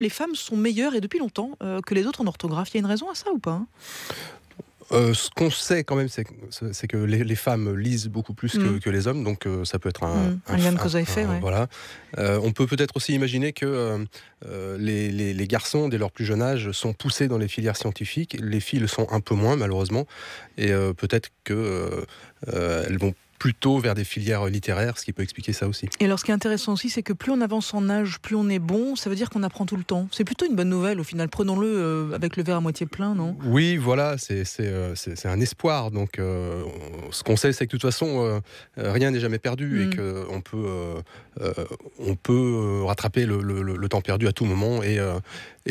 les femmes sont meilleures et depuis longtemps euh, que les autres en orthographe. Il y a une raison à ça ou pas hein euh, ce qu'on sait quand même, c'est que les, femmes lisent beaucoup plus que, mm. les hommes, donc euh, ça peut être un, mm. un, lien de cause à effet. Voilà. on peut peut-être aussi imaginer que les, garçons, dès leur plus jeune âge, sont poussés dans les filières scientifiques. Les filles le sont un peu moins, malheureusement, et peut-être que elles vont plutôt vers des filières littéraires, ce qui peut expliquer ça aussi. Et alors ce qui est intéressant aussi, c'est que plus on avance en âge, plus on est bon, ça veut dire qu'on apprend tout le temps. C'est plutôt une bonne nouvelle au final, prenons-le euh, avec le verre à moitié plein, non Oui, voilà, euh, c'est un espoir. Donc euh, ce qu'on sait, c'est que de toute façon, rien n'est jamais perdu et mm. qu'on peut, on peut rattraper le, le, temps perdu à tout moment et,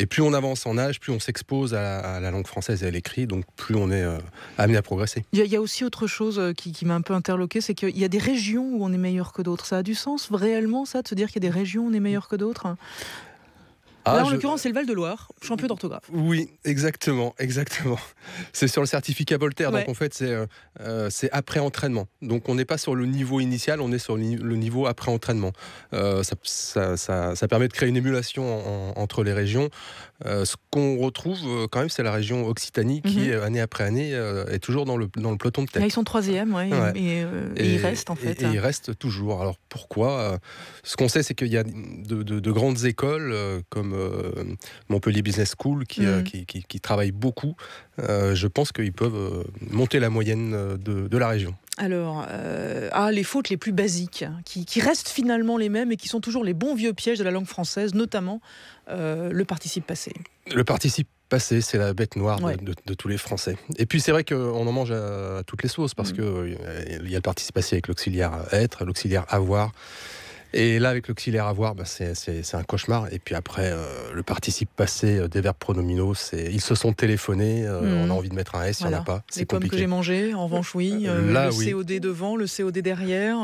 et plus on avance en âge, plus on s'expose à, la langue française et à l'écrit, donc plus on est euh, amené à progresser. Il y, a aussi autre chose euh, qui, qui m'a un peu interloqué, c'est qu'il y a des régions où on est meilleur que d'autres. Ça a du sens réellement, ça, de se dire qu'il y a des régions où on est meilleur que d'autres ah, en l'occurrence, c'est le Val-de-Loire, champion d'orthographe. Oui, exactement, exactement. C'est sur le certificat Voltaire, donc en fait, c'est euh, euh, c'est après entraînement. Donc on n'est pas sur le niveau initial, on est sur le niveau après entraînement. Euh, ça, ça, permet de créer une émulation entre les régions. ce qu'on retrouve quand même, c'est la région Occitanie qui, mhm. année après année, est toujours dans le, dans le peloton de tête. ils sont troisième, et, ils restent en fait. Et, ils restent toujours. Alors pourquoi Ce qu'on sait, c'est qu'il y a de grandes écoles comme euh, Montpellier Business School qui, euh, mm. travaille beaucoup, euh, je pense qu'ils peuvent monter la moyenne de, la région. Alors, euh, ah, les fautes les plus basiques, hein, qui, restent finalement les mêmes et qui sont toujours les bons vieux pièges de la langue française, notamment le participe passé. Le participe passé, c'est la bête noire de, tous les Français. Et puis c'est vrai qu'on en mange à, toutes les sauces, parce mm. que qu'il y a le participe passé avec l'auxiliaire être, l'auxiliaire avoir. Et là, avec l'auxiliaire à voir, bah, c'est un cauchemar. Et puis après, euh, le participe passé euh, des verbes pronominaux, c'est ils se sont téléphonés, euh, mmh. on a envie de mettre un S, il n'y en a pas. C'est comme que j'ai mangé, en revanche, oui. le COD devant, le COD derrière.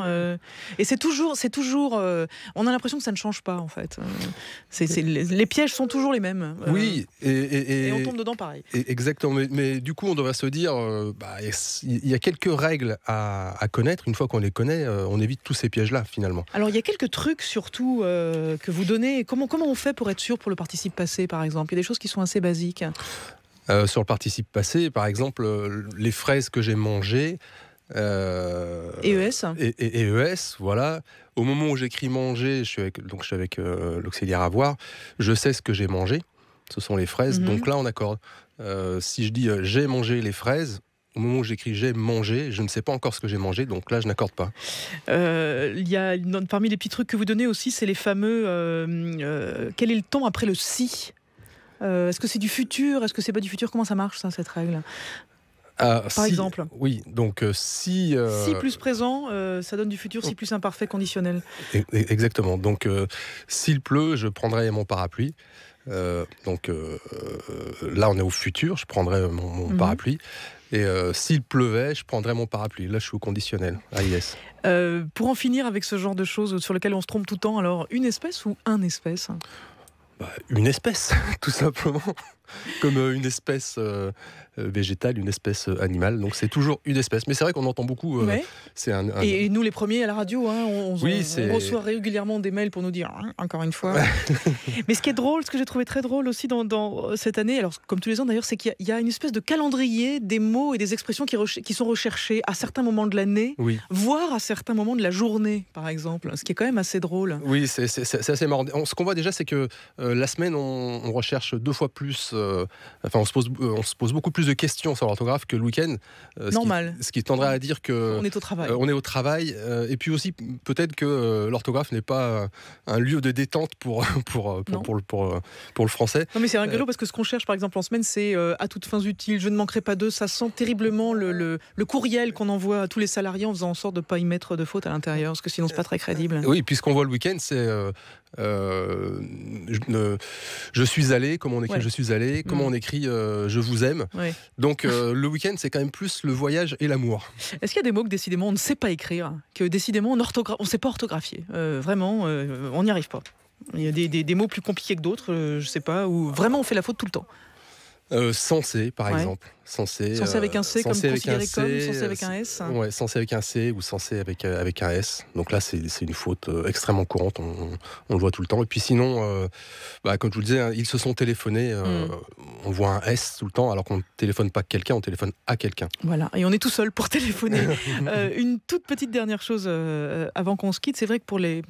et c'est toujours, c'est toujours. on a l'impression que ça ne change pas, en fait. les, pièges sont toujours les mêmes. oui. Et, on tombe dedans pareil. exactement. Mais, du coup, on devrait se dire bah, il y a quelques règles à, connaître. Une fois qu'on les connaît, on évite tous ces pièges-là, finalement. Alors, il y a quelques trucs surtout euh, que vous donnez comment, comment on fait pour être sûr pour le participe passé, par exemple Il y a des choses qui sont assez basiques. Euh, sur le participe passé, par exemple, euh, les fraises que j'ai mangées. Euh, EES. Et, et, EES, voilà. Au moment où j'écris manger, je suis avec, donc je suis avec l'auxiliaire à voir, je sais ce que j'ai mangé. Ce sont les fraises, mhm. donc là on accorde. si je dis j'ai mangé les fraises, au moment où j'écris j'ai mangé, je ne sais pas encore ce que j'ai mangé, donc là je n'accorde pas. Euh, y a, parmi les petits trucs que vous donnez aussi, c'est les fameux euh, euh, quel est le temps après le si Est-ce que c'est du futur Est-ce que c'est pas du futur Comment ça marche cette règle ah, Par exemple. Oui, donc si. Si plus présent, ça donne du futur, si plus imparfait, conditionnel. E-, e-, exactement. Donc s'il pleut, je prendrai mon parapluie. Euh, donc euh, euh, là, on est au futur. Je prendrai mon, mhm. parapluie. Et s'il pleuvait, je prendrais mon parapluie. Là, je suis au conditionnel, pour en finir avec ce genre de choses sur lesquelles on se trompe tout le temps, alors une espèce ou un espèce bah, Une espèce, tout simplement comme euh, une espèce euh, euh, végétale, une espèce animale. Donc c'est toujours une espèce. Mais c'est vrai qu'on entend beaucoup. c'est un, Et, nous, les premiers à la radio, hein, on, reçoit régulièrement des mails pour nous dire, hein, encore une fois. Mais ce qui est drôle, ce que j'ai trouvé très drôle aussi dans, cette année, alors comme tous les ans d'ailleurs, c'est qu'il y, a une espèce de calendrier des mots et des expressions qui, qui sont recherchés à certains moments de l'année, voire à certains moments de la journée, par exemple. Ce qui est quand même assez drôle. Oui, c'est assez marrant. ce qu'on voit déjà, c'est que la semaine, on, on recherche deux fois plus euh, enfin, on se pose, euh, on se pose beaucoup plus de questions sur l'orthographe que le week-end. Euh, Normal. Ce qui, tendrait à dire que on est au travail. on est au travail. et puis aussi peut-être que l'orthographe n'est pas un lieu de détente pour pour pour, pour, le français. Non mais c'est rigolo parce que ce qu'on cherche par exemple en semaine c'est à toutes fins utiles. Je ne manquerai pas d'eux. Ça sent terriblement le, courriel qu'on envoie à tous les salariés en faisant en sorte de pas y mettre de fautes à l'intérieur parce que sinon c'est pas très crédible. Oui, puisqu'on voit le week-end c'est je, suis allé, comme on écrit, je suis allé comment mm. on écrit euh, je vous aime. Donc euh, le week-end, c'est quand même plus le voyage et l'amour. Est-ce qu'il y a des mots que décidément on ne sait pas écrire, que décidément on ne sait pas orthographier euh, Vraiment, on n'y arrive pas. Il y a des, des, mots plus compliqués que d'autres, je sais pas, où vraiment on fait la faute tout le temps. Euh, sensé, par exemple. Sensé, avec euh, un C, comme avec un C, sensé avec euh, un S. Oui, sensé avec un C ou sensé avec, avec un S. Donc là, c'est une faute extrêmement courante, on, le voit tout le temps. Et puis sinon, bah, comme je vous le disais, hein, ils se sont téléphonés, hmm. on voit un S tout le temps, alors qu'on ne téléphone pas quelqu'un, on téléphone à quelqu'un. Voilà, et on est tout seul pour téléphoner. une toute petite dernière chose avant qu'on se quitte, c'est vrai que pour les...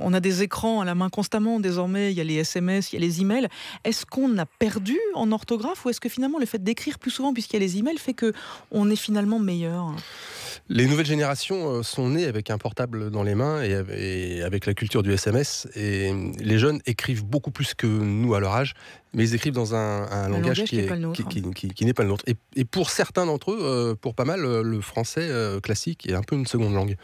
on a des écrans à la main constamment désormais, il y a les SMS, il y a les emails. Est-ce qu'on a perdu en orthographe ou est-ce que finalement le fait d'écrire plus souvent, puisqu'il y a les emails, fait que on est finalement meilleur Les nouvelles générations euh, sont nées avec un portable dans les mains et avec la culture du SMS. Et les jeunes écrivent beaucoup plus que nous à leur âge, mais ils écrivent dans un, langage, qui n'est pas, le nôtre. et pour certains d'entre eux, euh, pour pas mal, euh, le français classique est un peu une seconde langue.